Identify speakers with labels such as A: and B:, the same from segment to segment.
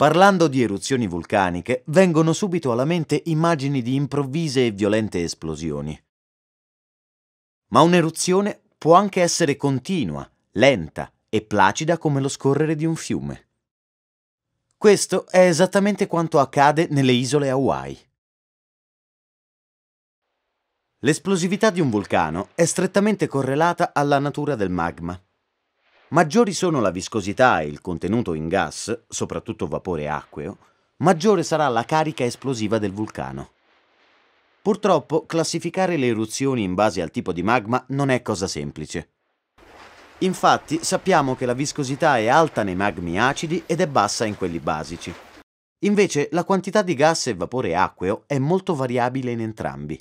A: Parlando di eruzioni vulcaniche, vengono subito alla mente immagini di improvvise e violente esplosioni. Ma un'eruzione può anche essere continua, lenta e placida come lo scorrere di un fiume. Questo è esattamente quanto accade nelle isole Hawaii. L'esplosività di un vulcano è strettamente correlata alla natura del magma. Maggiori sono la viscosità e il contenuto in gas, soprattutto vapore acqueo, maggiore sarà la carica esplosiva del vulcano. Purtroppo classificare le eruzioni in base al tipo di magma non è cosa semplice. Infatti sappiamo che la viscosità è alta nei magmi acidi ed è bassa in quelli basici. Invece la quantità di gas e vapore acqueo è molto variabile in entrambi.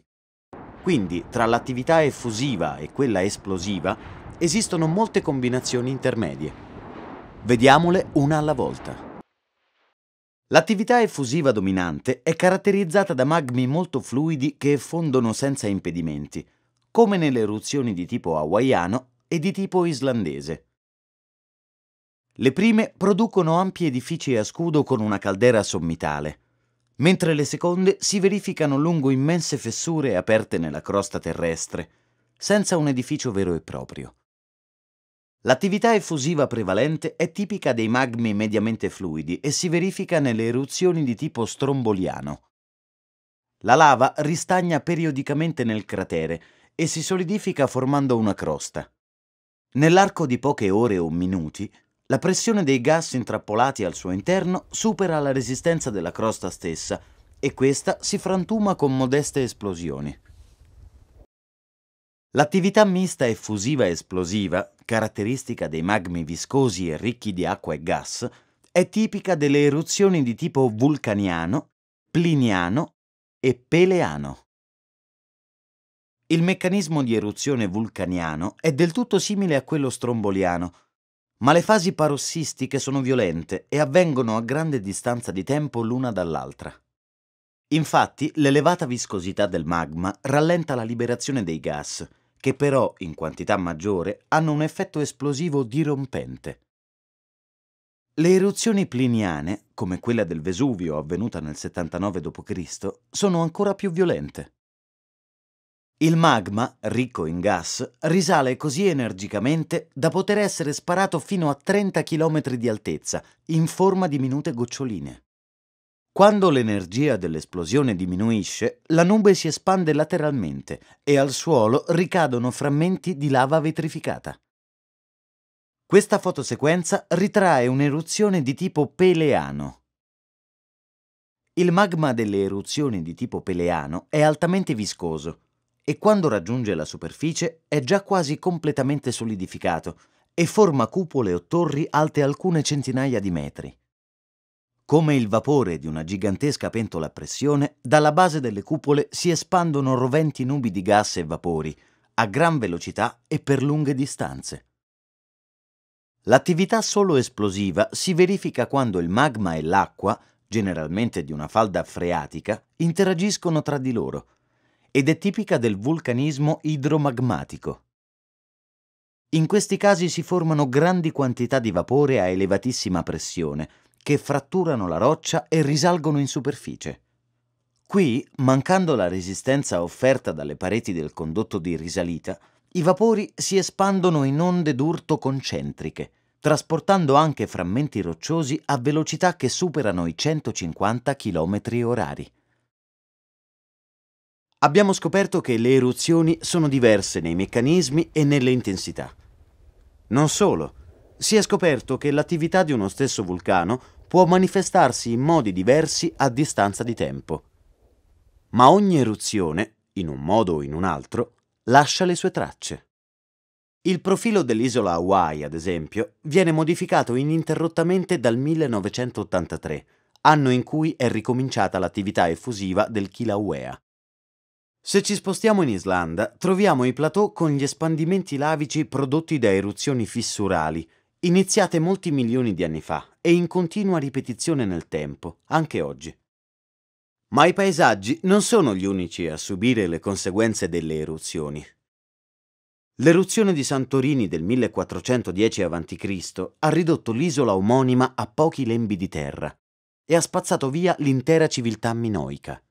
A: Quindi tra l'attività effusiva e quella esplosiva esistono molte combinazioni intermedie. Vediamole una alla volta. L'attività effusiva dominante è caratterizzata da magmi molto fluidi che effondono senza impedimenti, come nelle eruzioni di tipo hawaiano e di tipo islandese. Le prime producono ampi edifici a scudo con una caldera sommitale, mentre le seconde si verificano lungo immense fessure aperte nella crosta terrestre, senza un edificio vero e proprio. L'attività effusiva prevalente è tipica dei magmi mediamente fluidi e si verifica nelle eruzioni di tipo stromboliano. La lava ristagna periodicamente nel cratere e si solidifica formando una crosta. Nell'arco di poche ore o minuti, la pressione dei gas intrappolati al suo interno supera la resistenza della crosta stessa e questa si frantuma con modeste esplosioni. L'attività mista effusiva-esplosiva caratteristica dei magmi viscosi e ricchi di acqua e gas, è tipica delle eruzioni di tipo vulcaniano, pliniano e peleano. Il meccanismo di eruzione vulcaniano è del tutto simile a quello stromboliano, ma le fasi parossistiche sono violente e avvengono a grande distanza di tempo l'una dall'altra. Infatti, l'elevata viscosità del magma rallenta la liberazione dei gas che però, in quantità maggiore, hanno un effetto esplosivo dirompente. Le eruzioni pliniane, come quella del Vesuvio avvenuta nel 79 d.C., sono ancora più violente. Il magma, ricco in gas, risale così energicamente da poter essere sparato fino a 30 km di altezza, in forma di minute goccioline. Quando l'energia dell'esplosione diminuisce, la nube si espande lateralmente e al suolo ricadono frammenti di lava vetrificata. Questa fotosequenza ritrae un'eruzione di tipo peleano. Il magma delle eruzioni di tipo peleano è altamente viscoso e quando raggiunge la superficie è già quasi completamente solidificato e forma cupole o torri alte alcune centinaia di metri. Come il vapore di una gigantesca pentola a pressione, dalla base delle cupole si espandono roventi nubi di gas e vapori, a gran velocità e per lunghe distanze. L'attività solo esplosiva si verifica quando il magma e l'acqua, generalmente di una falda freatica, interagiscono tra di loro ed è tipica del vulcanismo idromagmatico. In questi casi si formano grandi quantità di vapore a elevatissima pressione, che fratturano la roccia e risalgono in superficie. Qui, mancando la resistenza offerta dalle pareti del condotto di risalita, i vapori si espandono in onde d'urto concentriche, trasportando anche frammenti rocciosi a velocità che superano i 150 km orari. Abbiamo scoperto che le eruzioni sono diverse nei meccanismi e nelle intensità. Non solo, si è scoperto che l'attività di uno stesso vulcano può manifestarsi in modi diversi a distanza di tempo. Ma ogni eruzione, in un modo o in un altro, lascia le sue tracce. Il profilo dell'isola Hawaii, ad esempio, viene modificato ininterrottamente dal 1983, anno in cui è ricominciata l'attività effusiva del Kilauea. Se ci spostiamo in Islanda, troviamo i plateau con gli espandimenti lavici prodotti da eruzioni fissurali, iniziate molti milioni di anni fa e in continua ripetizione nel tempo, anche oggi. Ma i paesaggi non sono gli unici a subire le conseguenze delle eruzioni. L'eruzione di Santorini del 1410 a.C. ha ridotto l'isola omonima a pochi lembi di terra e ha spazzato via l'intera civiltà minoica.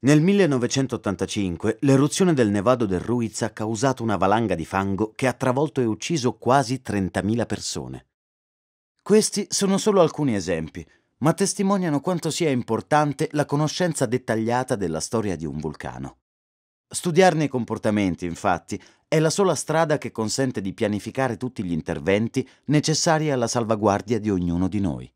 A: Nel 1985 l'eruzione del Nevado del Ruiz ha causato una valanga di fango che ha travolto e ucciso quasi 30.000 persone. Questi sono solo alcuni esempi, ma testimoniano quanto sia importante la conoscenza dettagliata della storia di un vulcano. Studiarne i comportamenti, infatti, è la sola strada che consente di pianificare tutti gli interventi necessari alla salvaguardia di ognuno di noi.